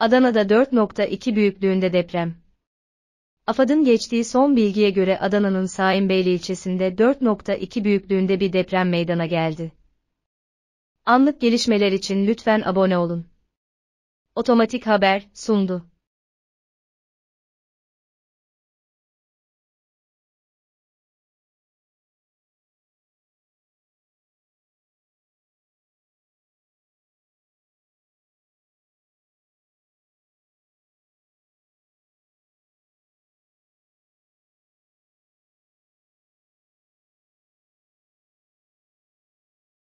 Adana'da 4.2 büyüklüğünde deprem. AFAD'ın geçtiği son bilgiye göre Adana'nın Saimbeyli ilçesinde 4.2 büyüklüğünde bir deprem meydana geldi. Anlık gelişmeler için lütfen abone olun. Otomatik Haber sundu.